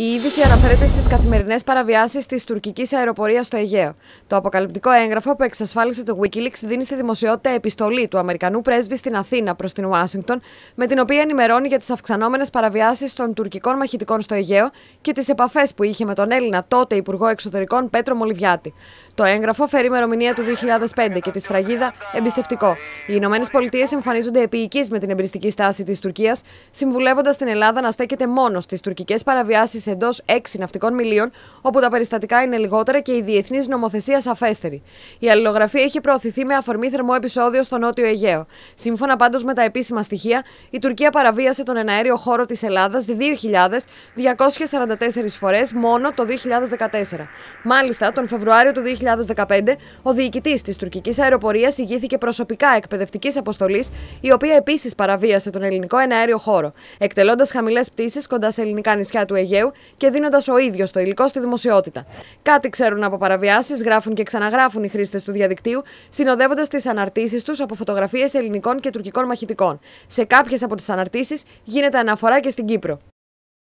Η είδηση αναφέρεται στις καθημερινές παραβιάσεις της τουρκικής αεροπορίας στο Αιγαίο. Το αποκαλυπτικό έγγραφο που εξασφάλισε το Wikileaks δίνει στη δημοσιότητα επιστολή του Αμερικανού πρέσβη στην Αθήνα προς την Ουάσιγκτον, με την οποία ενημερώνει για τις αυξανόμενες παραβιάσεις των τουρκικών μαχητικών στο Αιγαίο και τις επαφές που είχε με τον Έλληνα τότε Υπουργό Εξωτερικών Πέτρο Μολυβιάτη. Το έγγραφο φέρει ημερομηνία του 2005 και τη σφραγίδα Εμπιστευτικό. Οι Ηνωμένες Πολιτείες εμφανίζονται επί με την εμπριστική στάση της Τουρκίας, συμβουλεύοντας την Ελλάδα να στέκεται μόνο στις τουρκικές παραβιάσεις εντός 6 ναυτικών μιλίων, όπου τα περιστατικά είναι λιγότερα και η διεθνής νομοθεσία σαφέστερη. Η αλληλογραφία έχει προωθηθεί με αφορμή θερμό επεισόδιο στο Νότιο Αιγαίο. Σύμφωνα πάντως με τα επίσημα στοιχεία, η Τουρκία παραβίασε τον εναέριο χώρο της Ελλάδας 2.244 φορές μόνο το 2014. Μάλιστα, τον Φεβρουάριο του 2015, ο διοικητής της τουρκικής αεροπορίας ηγήθηκε προσωπικά εκπαιδευτικής αποστολής, η οποία επίσης παραβίασε τον ελληνικό εναέριο χώρο, εκτελώντας χαμηλές πτήσεις κοντά σε ελληνικά νησιά του Αιγαίου και δίνοντας ο ίδιος το υλικό στη δημοσιότητα. Κάτι ξέρουν από παραβιάσεις, γράφουν και ξαναγράφουν οι χρήστες του διαδικτύου, συνοδεύοντας τις αναρτήσεις τους από φωτογραφίες ελληνικών και τουρκικών μαχητικών. Σε κάποιες από τις αναρτήσεις γίνεται αναφορά και στην Κύπρο.